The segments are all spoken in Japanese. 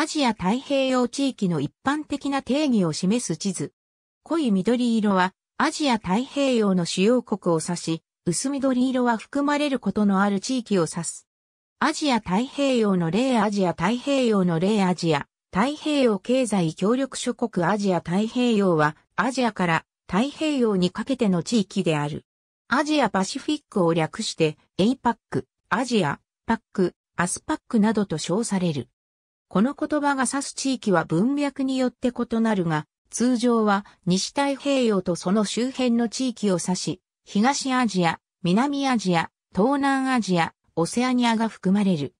アジア太平洋地域の一般的な定義を示す地図。濃い緑色はアジア太平洋の主要国を指し、薄緑色は含まれることのある地域を指す。アジア太平洋の例アジア太平洋の例アジア太平洋経済協力諸国アジア太平洋はアジアから太平洋にかけての地域である。アジアパシフィックを略して APAC、アジア、パック、アスパックなどと称される。この言葉が指す地域は文脈によって異なるが、通常は西太平洋とその周辺の地域を指し、東アジア、南アジア、東南アジア、オセアニアが含まれる。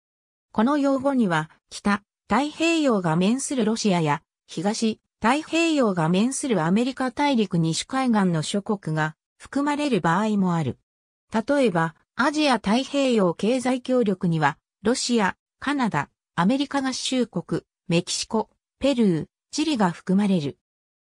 この用語には、北、太平洋が面するロシアや、東、太平洋が面するアメリカ大陸西海岸の諸国が含まれる場合もある。例えば、アジア太平洋経済協力には、ロシア、カナダ、アメリカ合衆国、メキシコ、ペルー、チリが含まれる。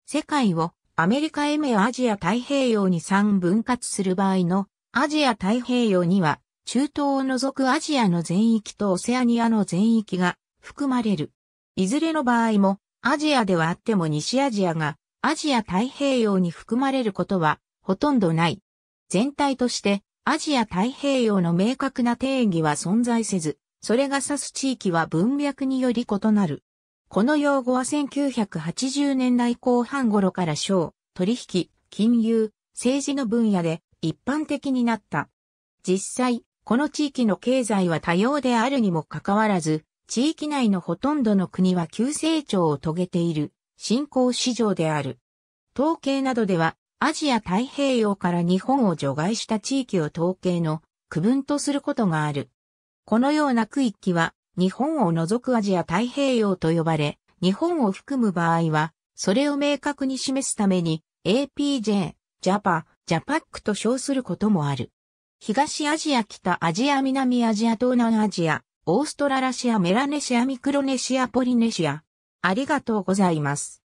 世界をアメリカへメアジア太平洋に3分割する場合のアジア太平洋には中東を除くアジアの全域とオセアニアの全域が含まれる。いずれの場合もアジアではあっても西アジアがアジア太平洋に含まれることはほとんどない。全体としてアジア太平洋の明確な定義は存在せず、それが指す地域は文脈により異なる。この用語は1980年代後半頃から商、取引、金融、政治の分野で一般的になった。実際、この地域の経済は多様であるにもかかわらず、地域内のほとんどの国は急成長を遂げている新興市場である。統計などでは、アジア太平洋から日本を除外した地域を統計の区分とすることがある。このような区域は、日本を除くアジア太平洋と呼ばれ、日本を含む場合は、それを明確に示すために、APJ、JAPA、JAPAC と称することもある。東アジア、北アジア、南アジア、東南アジア、オーストララシア、メラネシア、ミクロネシア、ポリネシア。ありがとうございます。